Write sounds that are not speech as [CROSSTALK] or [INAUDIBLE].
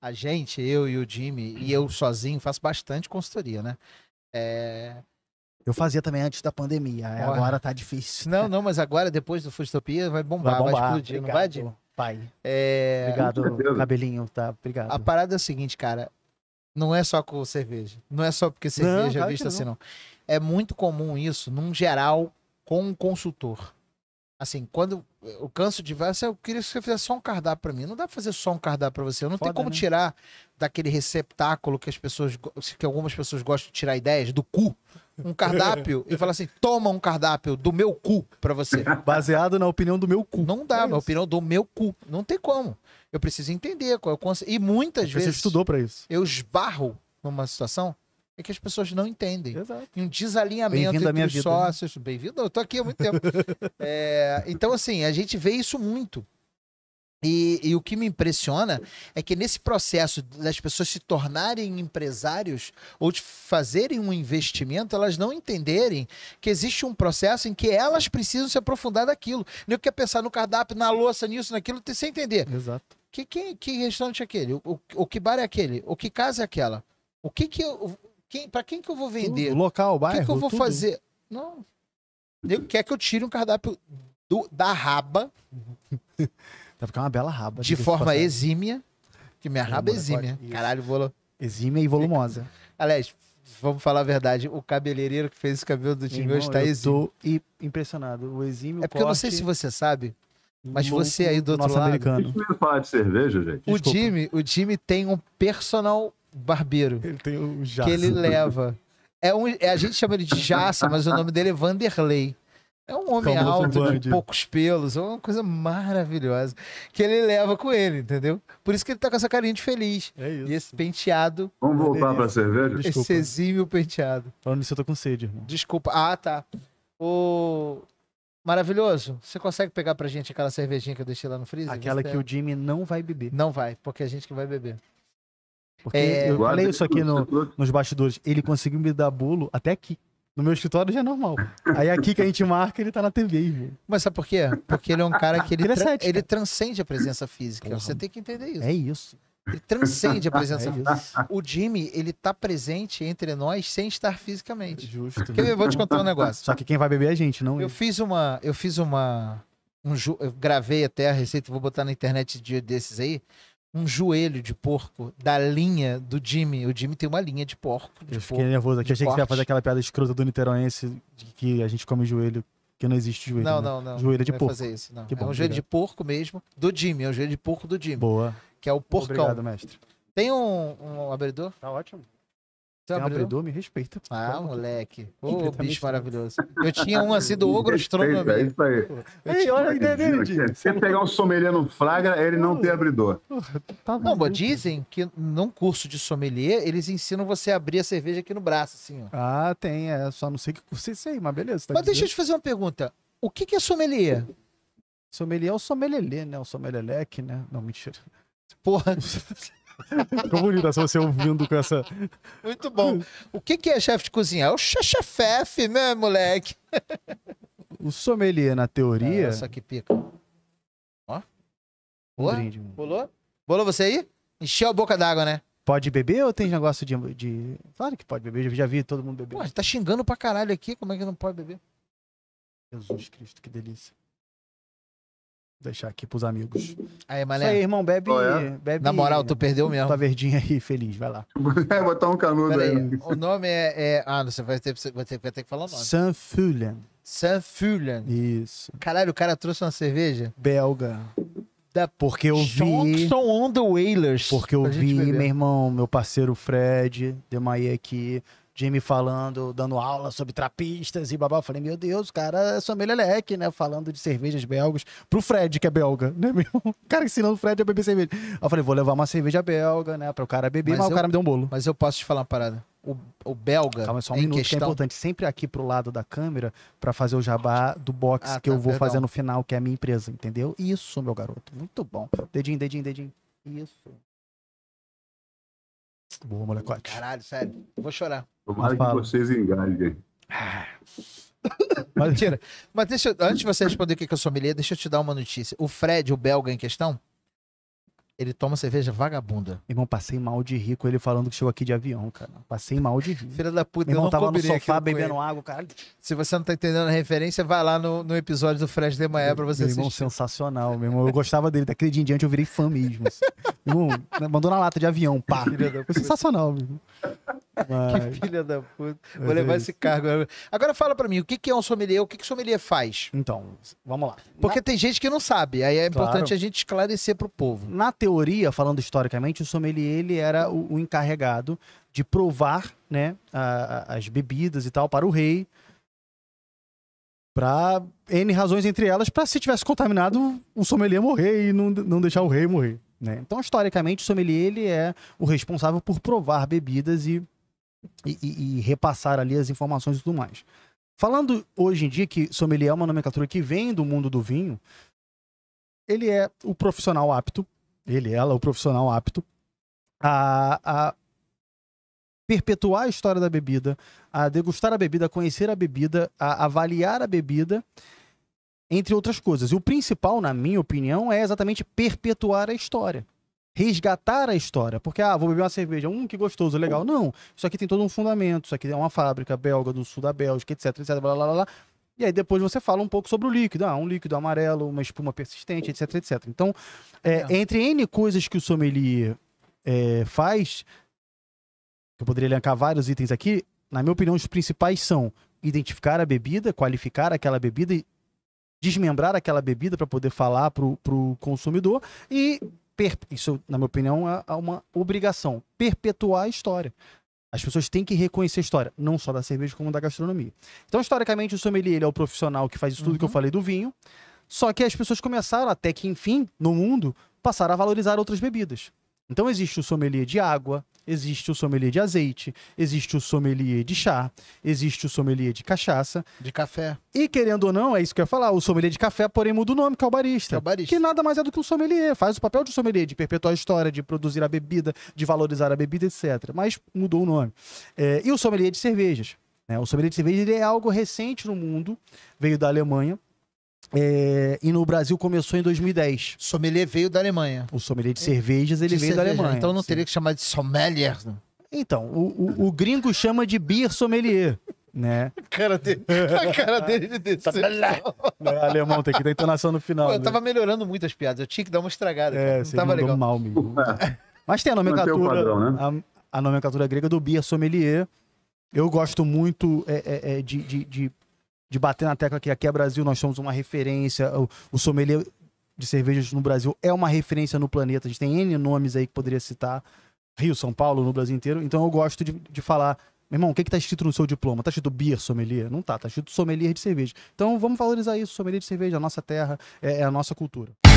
a gente, eu e o Jimmy, e eu sozinho, faço bastante consultoria, né? É... Eu fazia também antes da pandemia, é, Olha. agora tá difícil. Não, não, mas agora, depois do Fustopia, vai bombar, vai, bombar. vai explodir, Obrigado. não vai, Jimmy? Pai. É... Obrigado, cabelinho, tá? Obrigado. A parada é a seguinte, cara, não é só com cerveja, não é só porque cerveja não, é vista não. assim, não. É muito comum isso, num geral, com um consultor. Assim, quando eh, eu canso de ver, eu queria que você fizesse só um cardápio para mim. Não dá pra fazer só um cardápio para você. Eu não Foda, tem como né? tirar daquele receptáculo que as pessoas, que algumas pessoas gostam de tirar ideias do cu, um cardápio [LAUGHS] e falar assim: toma um cardápio do meu cu para você. [LAUGHS] Baseado na opinião do meu cu. Não dá, é na opinião do meu cu. Não tem como. Eu preciso entender qual é o conceito. E muitas vezes. Você estudou para isso. Eu esbarro numa situação é que as pessoas não entendem. Exato. E um desalinhamento entre minha os vida, né? sócios. Né? Bem-vindo, eu tô aqui há muito tempo. [LAUGHS] é, então, assim, a gente vê isso muito. E, e, o que me impressiona é que nesse processo das pessoas se tornarem empresários ou de fazerem um investimento, elas não entenderem que existe um processo em que elas precisam se aprofundar daquilo. Nem quer é pensar no cardápio, na louça, nisso, naquilo, sem entender. Exato. Que, que, que restaurante é aquele? O, o, o que bar é aquele? O que casa é aquela? O que que, quem, pra quem que eu vou vender? Tudo, local, bairro. O que, que eu vou tudo. fazer? Não. Ele quer que eu tire um cardápio do, da raba. Vai [LAUGHS] tá ficar uma bela raba. De forma exímia. Que minha raba é exímia. Caralho, vou. Exímia e volumosa. [LAUGHS] Aliás, vamos falar a verdade, o cabeleireiro que fez o cabelo do time hoje tá exímio. Eu tô impressionado. O exímio. É porque corte... eu não sei se você sabe, mas louco, você aí do outro nosso lado. Americano. Falar de cerveja, gente. O Jimmy, o Jimmy tem um personal barbeiro. Ele tem um jaça. Que ele leva. É um, é, a gente chama ele de jaça, mas o nome dele é Vanderlei. É um homem alto, com poucos pelos, é uma coisa maravilhosa que ele leva com ele, entendeu? Por isso que ele tá com essa carinha de feliz. É isso. E esse penteado. Vamos é voltar pra cerveja? Desculpa. Esse exímio penteado. Falando nisso, eu tô com sede, irmão. Desculpa. Ah, tá. O. Maravilhoso, você consegue pegar pra gente aquela cervejinha que eu deixei lá no freezer? Aquela que o Jimmy não vai beber. Não vai, porque é a gente que vai beber. Porque é, eu falei isso aqui no, nos bastidores. Ele conseguiu me dar bolo até aqui. No meu escritório já é normal. Aí aqui que a gente marca, ele tá na TV. Viu? Mas sabe por quê? Porque ele é um cara que ele, ele, é tra ele transcende a presença física. Porra. Você tem que entender isso. É isso. Ele transcende a presença. [LAUGHS] É o Jimmy, ele tá presente entre nós sem estar fisicamente. Justo. Vou te contar um negócio. Só que quem vai beber é a gente, não eu. Ele. Fiz uma, eu fiz uma. Um eu gravei até a receita, vou botar na internet dia desses aí um joelho de porco da linha do Jimmy. O Jimmy tem uma linha de porco. De eu fiquei porco, nervoso aqui. Achei corte. que você ia fazer aquela piada escrota do niteroense de que a gente come joelho, que não existe joelho. Não, né? não, não. Joelho é de não porco. fazer isso, não. Que é bom, é um joelho obrigado. de porco mesmo, do Jimmy. É um joelho de porco do Jimmy. Boa. Que é o porcão. Obrigado, mestre. Tem um, um abridor? Tá ótimo. Tem abridor? abridor? Me respeita. Ah, Pô, moleque. Ô, oh, bicho maravilhoso. Eu tinha um assim do [LAUGHS] ogro astrônomo. É isso aí. Ei, olha a ideia dele, Você pegar um sommelier no flagra, ele não tem abridor. Tá não, mas dizem que num curso de sommelier, eles ensinam você a abrir a cerveja aqui no braço, assim, ó. Ah, tem. É, só não sei que curso é isso aí, mas beleza. Tá mas deixa eu te fazer uma pergunta. O que, que é sommelier? Sommelier é o sommelier, né? O sommelelec, né? Não, mentira. Porra. [LAUGHS] Ficou bonito só você ouvindo com essa. Muito bom. O que, que é chefe de cozinha? É o chefefe, né, moleque? O sommelier, na teoria. Nossa, é, que pica. Ó. Boa? Bolou? Bolou você aí? Encheu a boca d'água, né? Pode beber ou tem negócio de, de. Claro que pode beber, já vi todo mundo beber. Pô, tá xingando pra caralho aqui, como é que não pode beber? Jesus Cristo, que delícia. Deixar aqui pros amigos. Aí, Malé. Isso aí, irmão, bebe, oh, é? bebe. Na moral, tu perdeu mesmo. tá verdinha aí, feliz, vai lá. É, [LAUGHS] botar um canudo aí. aí. O nome é, é, Ah, não, você vai ter, vai ter, vai ter que falar o nome. san fulian. Isso. Caralho, o cara trouxe uma cerveja? Belga. Da porque eu vi. Johnson on the Whalers. Porque eu vi, meu irmão, meu parceiro Fred, Demaí aqui. Jimmy falando, dando aula sobre trapistas e babá. Eu falei, meu Deus, o cara é só meleque, né? Falando de cervejas belgas pro Fred, que é belga, [LAUGHS] né, meu? O cara ensinando o Fred a beber cerveja. eu falei, vou levar uma cerveja belga, né, para o cara beber, mas, mas eu, o cara me deu um bolo. Mas eu posso te falar uma parada. O, o belga. Calma, só um minuto, questão... que é importante. Sempre aqui pro lado da câmera para fazer o jabá do box ah, que tá, eu vou perdão. fazer no final, que é a minha empresa, entendeu? Isso, meu garoto. Muito bom. Dedinho, dedinho, dedinho. Isso. Boa, molecote. Caralho, sério. Vou chorar. Tomara que vocês engajem. Mas, mentira. Mas deixa, antes de você responder o que, que eu sou milheiro, deixa eu te dar uma notícia. O Fred, o belga em questão, ele toma cerveja vagabunda. Irmão, passei mal de rir com ele falando que chegou aqui de avião, cara. Passei mal de rir. Filha da puta, Meu irmão eu não tava no sofá bebendo água, cara. Se você não tá entendendo a referência, vai lá no, no episódio do Fred de Manhã pra você meu assistir. Irmão, sensacional, meu irmão. Eu gostava dele. Daquele dia em diante eu virei fã mesmo. Assim. meu irmão, mandou na lata de avião, pá. sensacional, meu irmão. [LAUGHS] Mas... que filha da puta. Mas Vou é levar é esse cargo. Agora fala para mim, o que, é um sommelier? O que, o sommelier faz? Então, vamos lá. Porque Na... tem gente que não sabe, aí é importante claro. a gente esclarecer para o povo. Na teoria, falando historicamente, o sommelier ele era o, o encarregado de provar né, a, a, as bebidas e tal para o rei. Pra N razões, entre elas, para se tivesse contaminado, o sommelier morrer e não, não deixar o rei morrer. Né? Então, historicamente, o sommelier ele é o responsável por provar bebidas e e, e, e repassar ali as informações e tudo mais. Falando hoje em dia que sommelier é uma nomenclatura que vem do mundo do vinho, ele é o profissional apto, ele, ela, o profissional apto a, a perpetuar a história da bebida, a degustar a bebida, a conhecer a bebida, a avaliar a bebida, entre outras coisas. E o principal, na minha opinião, é exatamente perpetuar a história resgatar a história. Porque, ah, vou beber uma cerveja, um que gostoso, legal. Não, isso aqui tem todo um fundamento, isso aqui é uma fábrica belga do sul da Bélgica, etc, etc, blá, blá, blá, blá. E aí depois você fala um pouco sobre o líquido, ah, um líquido amarelo, uma espuma persistente, etc, etc. Então, é, é. entre N coisas que o sommelier é, faz, eu poderia elencar vários itens aqui, na minha opinião, os principais são identificar a bebida, qualificar aquela bebida e desmembrar aquela bebida para poder falar para o consumidor e isso, na minha opinião, é, é uma obrigação perpetuar a história. As pessoas têm que reconhecer a história, não só da cerveja, como da gastronomia. Então, historicamente, o sommelier é o profissional que faz isso tudo uhum. que eu uhum. falei do vinho. Só que as pessoas começaram, até que enfim, no mundo, passaram a valorizar outras bebidas. Então existe o sommelier de água, existe o sommelier de azeite, existe o sommelier de chá, existe o sommelier de cachaça. De café. E querendo ou não, é isso que eu ia falar, o sommelier de café, porém muda o nome, que é o barista. Que é o barista. Que nada mais é do que um sommelier, faz o papel de sommelier, de perpetuar a história, de produzir a bebida, de valorizar a bebida, etc. Mas mudou o nome. É, e o sommelier de cervejas. Né? O sommelier de cervejas é algo recente no mundo, veio da Alemanha, é, e no Brasil começou em 2010. Sommelier veio da Alemanha. O sommelier de cervejas, ele de veio cerveja. da Alemanha. Então não teria que chamar de sommelier. Então, o, o, o gringo chama de beer sommelier. né? A cara dele, a cara dele de decepção. É alemão, tem que dar entonação no final. Pô, eu né? tava melhorando muito as piadas, eu tinha que dar uma estragada. É, não tava legal. mal, amigo. Mas tem a nomenclatura, padrão, né? a, a, nomenclatura grega do beer Sommelier. Eu gosto muito é, é, é de, de, de de bater na tecla que aqui é Brasil, nós somos uma referência, o, o sommelier de cervejas no Brasil é uma referência no planeta, a gente tem N nomes aí que poderia citar, Rio, São Paulo, no Brasil inteiro, então eu gosto de, de falar, meu irmão, o que que tá escrito no seu diploma? está escrito beer sommelier? Não está está escrito sommelier de cerveja. Então vamos valorizar isso, sommelier de cerveja, a nossa terra, é, é a nossa cultura.